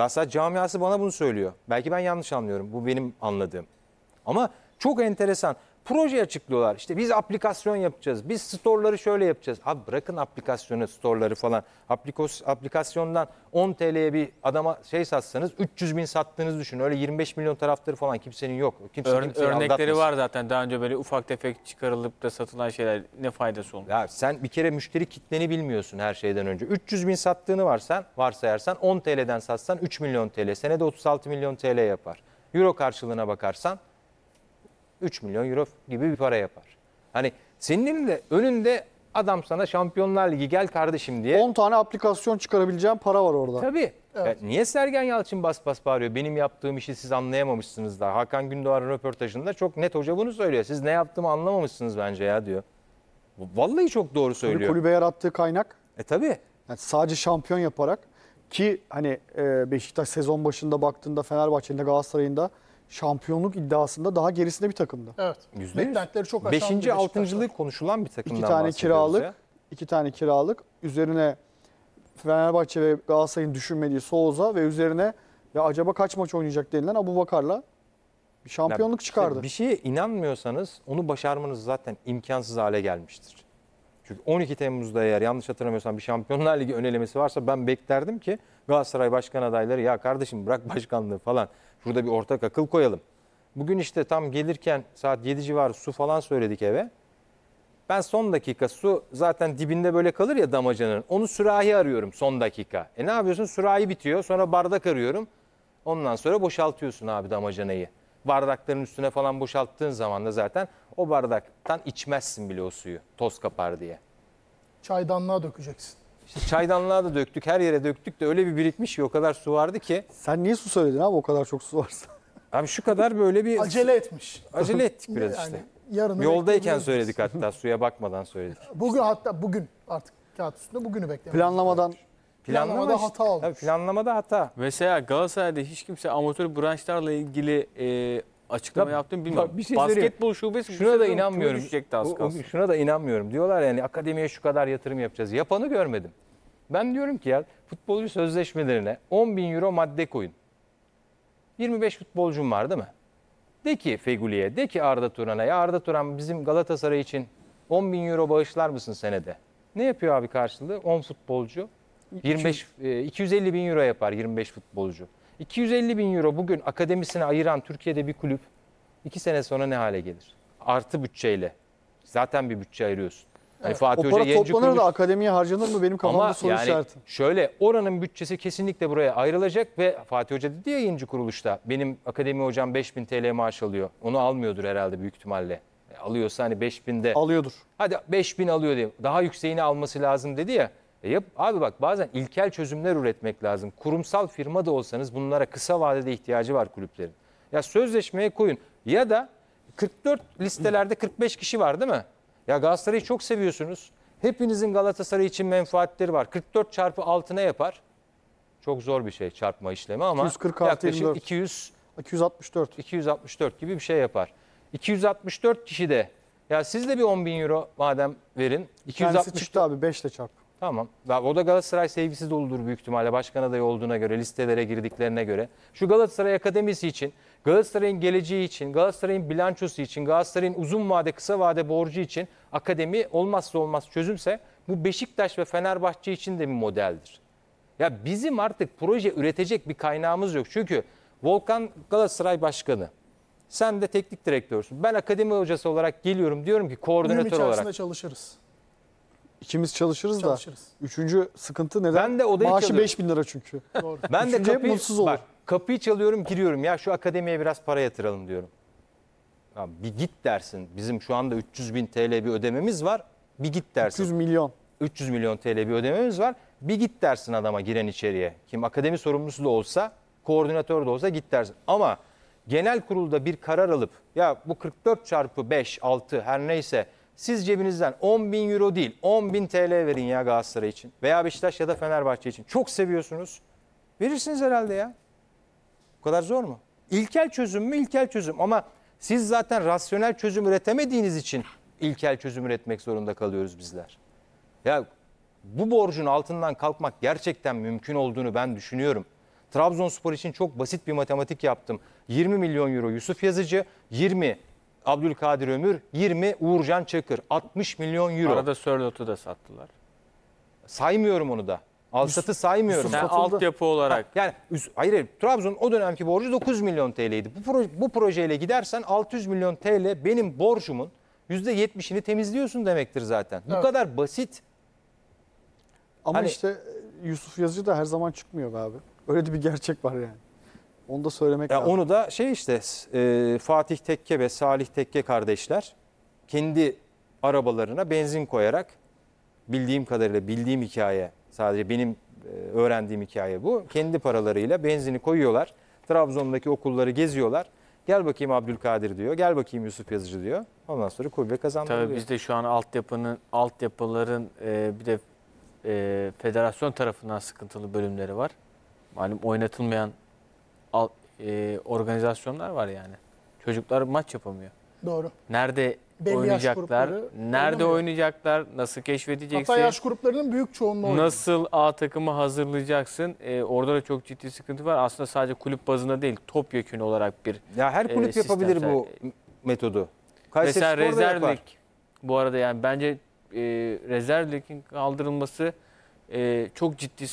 Galatasaray camiası bana bunu söylüyor. Belki ben yanlış anlıyorum. Bu benim anladığım. Ama çok enteresan proje açıklıyorlar. İşte biz aplikasyon yapacağız. Biz store'ları şöyle yapacağız. Abi bırakın aplikasyonu, store'ları falan. Aplikos, aplikasyondan 10 TL'ye bir adama şey satsanız 300 bin sattığınızı düşünün. Öyle 25 milyon taraftarı falan kimsenin yok. Kimse, Ör, örnekleri aldatmasın. var zaten. Daha önce böyle ufak tefek çıkarılıp da satılan şeyler ne faydası olmuş? Ya sen bir kere müşteri kitleni bilmiyorsun her şeyden önce. 300 bin sattığını varsan, varsayarsan 10 TL'den satsan 3 milyon TL. Senede 36 milyon TL yapar. Euro karşılığına bakarsan 3 milyon euro gibi bir para yapar. Hani senin de önünde adam sana Şampiyonlar Ligi gel kardeşim diye. 10 tane aplikasyon çıkarabileceğim para var orada. Tabii. Evet. Ya niye Sergen Yalçın bas bas bağırıyor? Benim yaptığım işi siz anlayamamışsınız da. Hakan Gündoğar'ın röportajında çok net hoca bunu söylüyor. Siz ne yaptığımı anlamamışsınız bence ya diyor. Vallahi çok doğru söylüyor. Tabii kulübe yarattığı kaynak. E tabii. Yani sadece şampiyon yaparak ki hani e, Beşiktaş sezon başında baktığında Fenerbahçe'nin de Galatasaray'ın da şampiyonluk iddiasında daha gerisinde bir takımdı. Evet. %100. Beklentileri çok aşan Beşinci, altıncılığı konuşulan bir takımdan İki tane kiralık, ya. iki tane kiralık. Üzerine Fenerbahçe ve Galatasaray'ın düşünmediği soğuza ve üzerine ya acaba kaç maç oynayacak denilen Abu Bakar'la şampiyonluk çıkardı. İşte bir şeye inanmıyorsanız onu başarmanız zaten imkansız hale gelmiştir. Çünkü 12 Temmuz'da eğer yanlış hatırlamıyorsam bir Şampiyonlar Ligi önelemesi varsa ben beklerdim ki Galatasaray başkan adayları ya kardeşim bırak başkanlığı falan şurada bir ortak akıl koyalım. Bugün işte tam gelirken saat 7 civarı su falan söyledik eve. Ben son dakika su zaten dibinde böyle kalır ya damacanın. Onu sürahi arıyorum son dakika. E ne yapıyorsun? Sürahi bitiyor. Sonra bardak arıyorum. Ondan sonra boşaltıyorsun abi damacanayı bardakların üstüne falan boşalttığın zaman da zaten o bardaktan içmezsin bile o suyu toz kapar diye. Çaydanlığa dökeceksin. İşte çaydanlığa da döktük her yere döktük de öyle bir birikmiş ki o kadar su vardı ki. Sen niye su söyledin abi o kadar çok su varsa? Abi şu kadar böyle bir... Acele etmiş. Acele ettik biraz yani, işte. Yarını Yoldayken söyledik hatta suya bakmadan söyledik. Bugün hatta bugün artık kağıt üstünde bugünü beklemek. Planlamadan Planlamada işte, hata olmuş. Tabii planlamada hata. Mesela Galatasaray'da hiç kimse amatör branşlarla ilgili e, açıklama Tabii, yaptım bilmiyorum. Bir şey Basketbol şubesi şuna da inanmıyorum. Az o, o, şuna da inanmıyorum. Diyorlar yani akademiye şu kadar yatırım yapacağız. Yapanı görmedim. Ben diyorum ki ya futbolcu sözleşmelerine 10 bin euro madde koyun. 25 futbolcum var değil mi? De ki Feguli'ye, de ki Arda Turan'a ya Arda Turan bizim Galatasaray için 10 bin euro bağışlar mısın senede? Ne yapıyor abi karşılığı? 10 futbolcu 25 250 e, bin euro yapar 25 futbolcu. 250 bin euro bugün akademisine ayıran Türkiye'de bir kulüp 2 sene sonra ne hale gelir? Artı bütçeyle. Zaten bir bütçe ayırıyorsun. Hani Fatih o para Hoca toplanır kurmuş. da akademiye harcanır mı benim kafamda Ama soru yani işareti. Şöyle oranın bütçesi kesinlikle buraya ayrılacak ve Fatih Hoca dedi ya yayıncı kuruluşta benim akademi hocam 5000 TL maaş alıyor. Onu almıyordur herhalde büyük ihtimalle. E, alıyorsa hani 5000'de. Alıyordur. Hadi 5000 alıyor diye. Daha yükseğini alması lazım dedi ya. E yap, abi bak bazen ilkel çözümler üretmek lazım. Kurumsal firma da olsanız bunlara kısa vadede ihtiyacı var kulüplerin. Ya sözleşmeye koyun ya da 44 listelerde 45 kişi var değil mi? Ya Galatasaray'ı çok seviyorsunuz. Hepinizin Galatasaray için menfaatleri var. 44 çarpı altına yapar. Çok zor bir şey çarpma işlemi ama 246, yaklaşık 24. 200 264 264 gibi bir şey yapar. 264 kişi de ya siz de bir 10 bin euro madem verin. 264 çıktı abi 5 ile çarp. Tamam. O da Galatasaray sevgisi doludur büyük ihtimalle başkan adayı olduğuna göre, listelere girdiklerine göre. Şu Galatasaray Akademisi için, Galatasaray'ın geleceği için, Galatasaray'ın bilançosu için, Galatasaray'ın uzun vade, kısa vade borcu için akademi olmazsa olmaz çözümse bu Beşiktaş ve Fenerbahçe için de bir modeldir. Ya bizim artık proje üretecek bir kaynağımız yok. Çünkü Volkan Galatasaray Başkanı, sen de teknik direktörsün. Ben akademi hocası olarak geliyorum diyorum ki koordinatör olarak. çalışırız. İkimiz çalışırız, Çalışırız. da. Üçüncü sıkıntı neden? Ben de odayı Maaşı çalıyorum. 5 bin lira çünkü. Doğru. Ben Üçüncü de kapıyı, mutsuz olur. bak, kapıyı çalıyorum giriyorum. Ya şu akademiye biraz para yatıralım diyorum. Ya bir git dersin. Bizim şu anda 300 bin TL bir ödememiz var. Bir git dersin. 300 milyon. 300 milyon TL bir ödememiz var. Bir git dersin adama giren içeriye. Kim akademi sorumlusu da olsa, koordinatör de olsa git dersin. Ama genel kurulda bir karar alıp ya bu 44 çarpı 5, 6 her neyse siz cebinizden 10 bin euro değil 10 bin TL verin ya Galatasaray için veya Beşiktaş ya da Fenerbahçe için. Çok seviyorsunuz. Verirsiniz herhalde ya. Bu kadar zor mu? İlkel çözüm mü? İlkel çözüm. Ama siz zaten rasyonel çözüm üretemediğiniz için ilkel çözüm üretmek zorunda kalıyoruz bizler. Ya bu borcun altından kalkmak gerçekten mümkün olduğunu ben düşünüyorum. Trabzonspor için çok basit bir matematik yaptım. 20 milyon euro Yusuf Yazıcı, 20 Abdülkadir Ömür, 20 Uğurcan Çakır. 60 milyon euro. Arada Sörlot'u da sattılar. Saymıyorum onu da. Alsat'ı saymıyorum. Yani satıldı. altyapı olarak. Ha, yani hayır, hayır Trabzon o dönemki borcu 9 milyon TL'ydi. Bu, proje, bu projeyle gidersen 600 milyon TL benim borcumun %70'ini temizliyorsun demektir zaten. Evet. Bu kadar basit. Ama hani, işte e, Yusuf Yazıcı da her zaman çıkmıyor abi. Öyle de bir gerçek var yani. Onu da söylemek ya lazım. Onu da şey işte e, Fatih Tekke ve Salih Tekke kardeşler kendi arabalarına benzin koyarak bildiğim kadarıyla bildiğim hikaye sadece benim e, öğrendiğim hikaye bu. Kendi paralarıyla benzini koyuyorlar. Trabzon'daki okulları geziyorlar. Gel bakayım Abdülkadir diyor. Gel bakayım Yusuf Yazıcı diyor. Ondan sonra kulübe kazandırıyor. Tabii de şu an altyapının, altyapıların e, bir de e, federasyon tarafından sıkıntılı bölümleri var. Malum oynatılmayan e, organizasyonlar var yani. Çocuklar maç yapamıyor. Doğru. Nerede Belli oynayacaklar, nerede oynamıyor. oynayacaklar, nasıl keşfedeceksin? Hatta yaş gruplarının büyük çoğunluğu Nasıl A takımı hazırlayacaksın? Ee, orada da çok ciddi sıkıntı var. Aslında sadece kulüp bazında değil, topyekün olarak bir Ya her e, kulüp sistem. yapabilir bu metodu. Kayseri Mesela Spor'da Bu arada yani bence e, rezerv kaldırılması e, çok ciddi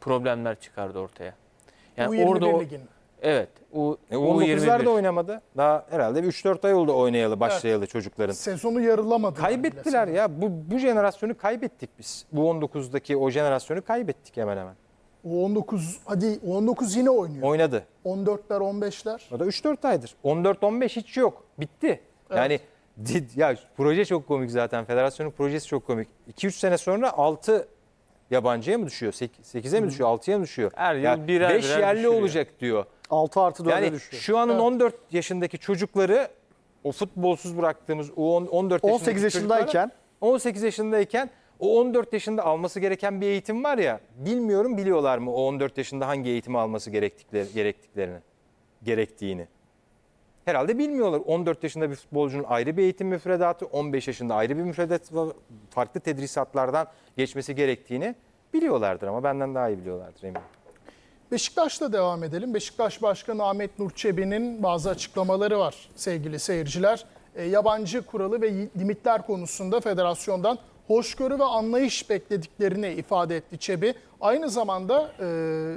problemler çıkardı ortaya. Yani U21 orada ligin. Evet. U, e, U19'lar oynamadı. Daha herhalde 3-4 ay oldu oynayalı, başlayalı evet. çocukların. Sezonu yarılamadı. Kaybettiler ya. Bu, bu jenerasyonu kaybettik biz. Bu 19'daki o jenerasyonu kaybettik hemen hemen. U19 hadi U19 yine oynuyor. Oynadı. 14'ler 15'ler. O da 3-4 aydır. 14-15 hiç yok. Bitti. Evet. Yani ya proje çok komik zaten. Federasyonun projesi çok komik. 2-3 sene sonra 6 yabancıya mı düşüyor? 8'e mi düşüyor? 6'ya mı düşüyor? Her yıl birer 5 yerli düşürüyor. olacak diyor. 6 artı 4'e yani düşüyor. şu anın Evet. 14 yaşındaki çocukları o futbolsuz bıraktığımız o 14 18 yaşındayken 18 yaşındayken o 14 yaşında alması gereken bir eğitim var ya bilmiyorum biliyorlar mı o 14 yaşında hangi eğitimi alması gerektikleri, gerektiklerini gerektiğini. Herhalde bilmiyorlar. 14 yaşında bir futbolcunun ayrı bir eğitim müfredatı, 15 yaşında ayrı bir müfredat, ve farklı tedrisatlardan geçmesi gerektiğini biliyorlardır ama benden daha iyi biliyorlardır eminim. Beşiktaş'la devam edelim. Beşiktaş Başkanı Ahmet Nur Çebi'nin bazı açıklamaları var sevgili seyirciler. E, yabancı kuralı ve limitler konusunda federasyondan hoşgörü ve anlayış beklediklerini ifade etti Çebi. Aynı zamanda e,